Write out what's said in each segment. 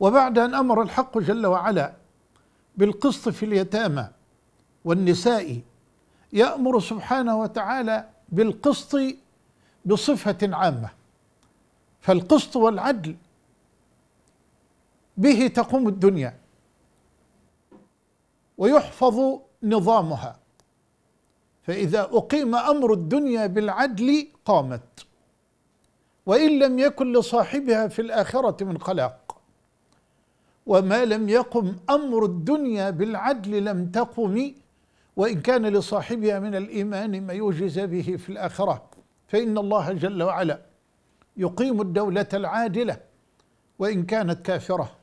وبعد أن أمر الحق جل وعلا بالقسط في اليتامى والنساء يأمر سبحانه وتعالى بالقسط بصفة عامة فالقسط والعدل به تقوم الدنيا ويحفظ نظامها فإذا أقيم أمر الدنيا بالعدل قامت وإن لم يكن لصاحبها في الآخرة من خلاق وما لم يقم أمر الدنيا بالعدل لم تقم وإن كان لصاحبها من الإيمان ما يوجز به في الآخرة فإن الله جل وعلا يقيم الدولة العادلة وإن كانت كافرة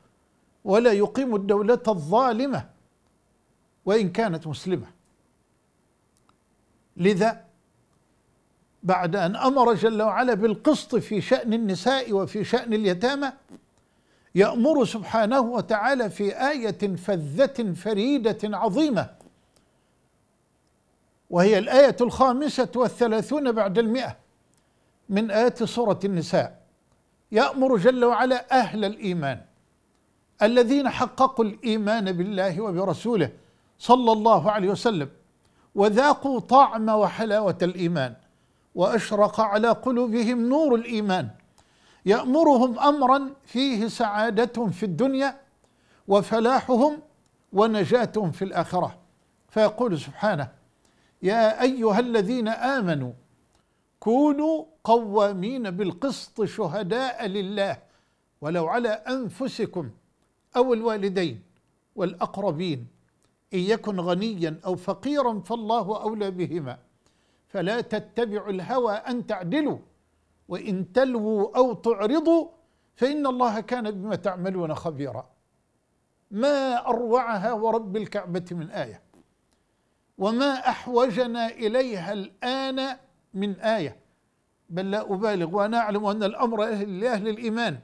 ولا يقيم الدولة الظالمة وإن كانت مسلمة لذا بعد أن أمر جل وعلا بالقسط في شأن النساء وفي شأن اليتامى يأمر سبحانه وتعالى في آية فذة فريدة عظيمة وهي الآية الخامسة والثلاثون بعد المئة من آيات سورة النساء يأمر جل وعلا أهل الإيمان الذين حققوا الإيمان بالله وبرسوله صلى الله عليه وسلم وذاقوا طعم وحلاوة الإيمان وأشرق على قلوبهم نور الإيمان يأمرهم أمرا فيه سعادتهم في الدنيا وفلاحهم ونجاتهم في الآخرة فيقول سبحانه يا أيها الذين آمنوا كونوا قوامين بالقسط شهداء لله ولو على أنفسكم أو الوالدين والأقربين إن يكن غنيا أو فقيرا فالله أولى بهما فلا تتبعوا الهوى أن تعدلوا وإن تلووا أو تعرضوا فإن الله كان بما تعملون خبيرا ما أروعها ورب الكعبة من آية وما أحوجنا إليها الآن من آية بل لا أبالغ وأنا أعلم أن الأمر لأهل الإيمان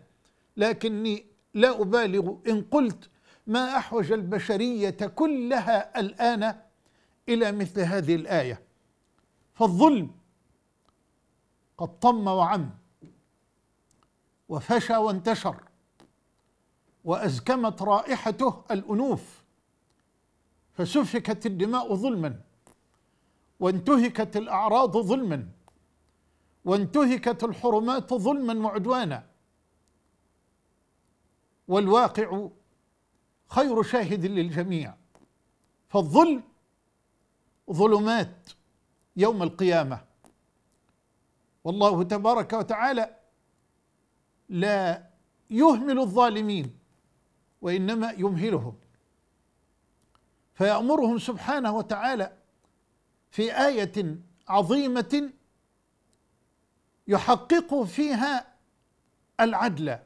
لكني لا أبالغ إن قلت ما أحوج البشرية كلها الآن إلى مثل هذه الآية فالظلم قد طم وعم وفشى وانتشر وازكمت رائحته الانوف فسفكت الدماء ظلما وانتهكت الاعراض ظلما وانتهكت الحرمات ظلما وعدوانا والواقع خير شاهد للجميع فالظلم ظلمات يوم القيامه والله تبارك وتعالى لا يهمل الظالمين وانما يمهلهم فيامرهم سبحانه وتعالى في ايه عظيمه يحقق فيها العدل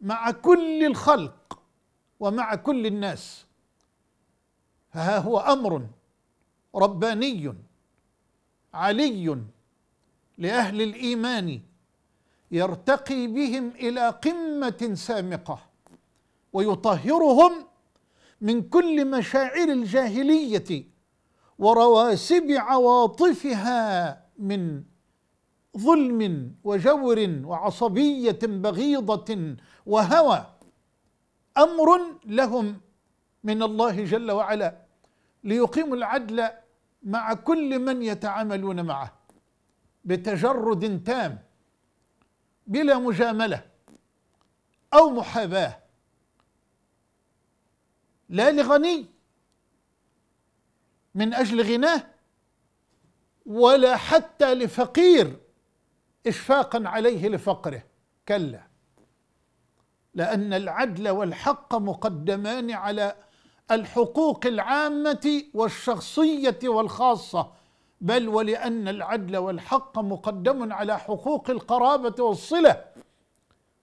مع كل الخلق ومع كل الناس فها هو امر رباني علي لأهل الإيمان يرتقي بهم إلى قمة سامقة ويطهرهم من كل مشاعر الجاهلية ورواسب عواطفها من ظلم وجور وعصبية بغيضة وهوى أمر لهم من الله جل وعلا ليقيموا العدل مع كل من يتعاملون معه بتجرد تام بلا مجامله او محاباه لا لغني من اجل غناه ولا حتى لفقير اشفاقا عليه لفقره كلا لان العدل والحق مقدمان على الحقوق العامه والشخصيه والخاصه بل ولأن العدل والحق مقدم على حقوق القرابة والصلة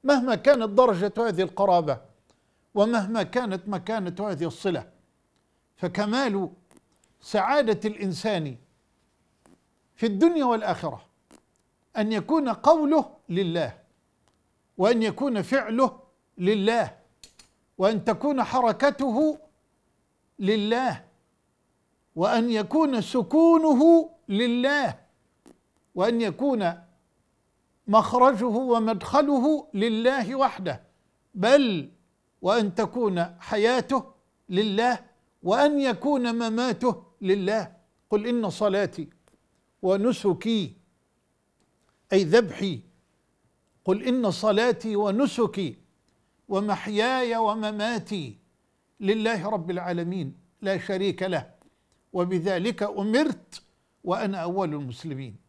مهما كانت درجة هذه القرابة ومهما كانت مكانة هذه الصلة فكمال سعادة الإنسان في الدنيا والآخرة أن يكون قوله لله وأن يكون فعله لله وأن تكون حركته لله وأن يكون سكونه لله وأن يكون مخرجه ومدخله لله وحده بل وأن تكون حياته لله وأن يكون مماته لله قل إن صلاتي ونسكي أي ذبحي قل إن صلاتي ونسكي ومحياي ومماتي لله رب العالمين لا شريك له وبذلك أمرت وأنا أول المسلمين